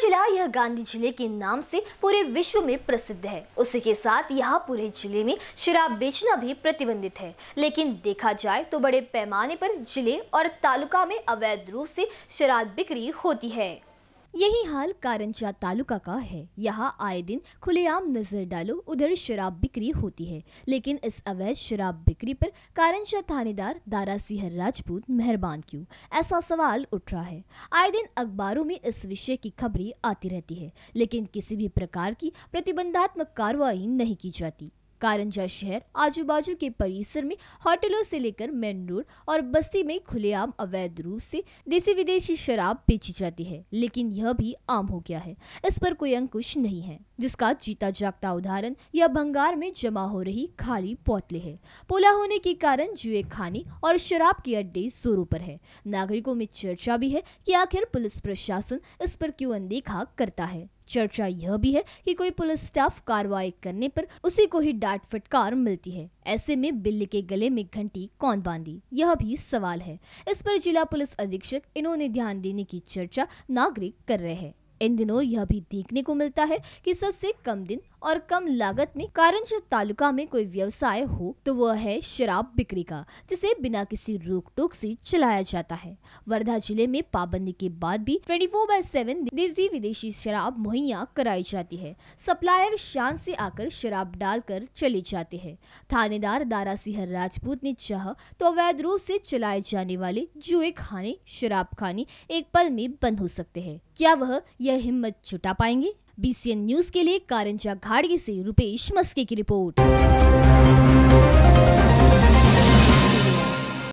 जिला यह गांधी जिले के नाम से पूरे विश्व में प्रसिद्ध है उसी के साथ यहाँ पूरे जिले में शराब बेचना भी प्रतिबंधित है लेकिन देखा जाए तो बड़े पैमाने पर जिले और तालुका में अवैध रूप से शराब बिक्री होती है यही हाल कारंजा तालुका का है यहाँ आए दिन खुलेआम नजर डालो उधर शराब बिक्री होती है लेकिन इस अवैध शराब बिक्री पर कारंजा थानेदार दारा सिंह राजपूत मेहरबान क्यों ऐसा सवाल उठ रहा है आए दिन अखबारों में इस विषय की खबरें आती रहती है लेकिन किसी भी प्रकार की प्रतिबंधात्मक कार्रवाई नहीं की जाती कारंजा शहर आजू बाजू के परिसर में होटलों से लेकर मेन रोड और बस्ती में खुलेआम अवैध रूप से देसी विदेशी शराब बेची जाती है लेकिन यह भी आम हो गया है इस पर कोई अंकुश नहीं है जिसका जीता जागता उदाहरण यह भंगार में जमा हो रही खाली पोतले है पोला होने के कारण जुए खाने और शराब के अड्डे जोरों पर है नागरिकों में चर्चा भी है की आखिर पुलिस प्रशासन इस पर क्यों अनदेखा करता है चर्चा यह भी है कि कोई पुलिस स्टाफ कार्रवाई करने पर उसी को ही डांट फटकार मिलती है ऐसे में बिल्ली के गले में घंटी कौन बांधी यह भी सवाल है इस पर जिला पुलिस अधीक्षक इन्होंने ध्यान देने की चर्चा नागरिक कर रहे हैं इन दिनों यह भी देखने को मिलता है कि सबसे कम दिन और कम लागत में कारणशत तालुका में कोई व्यवसाय हो तो वह है शराब बिक्री का जिसे बिना किसी रोक टोक से चलाया जाता है वर्धा जिले में पाबंदी के बाद भी 24 फोर बाय सेवन देसी विदेशी शराब मुहैया कराई जाती है सप्लायर शान से आकर शराब डालकर चले जाते हैं थानेदार दारा सिंह राजपूत ने चाह तो अवैध रूप से चलाए जाने वाले जुए खाने शराब खाने एक पल में बंद हो सकते हैं क्या वह यह हिम्मत जुटा पाएंगे बीसीएन न्यूज के लिए कारंजा घाड़गी से रुपेश मस्के की रिपोर्ट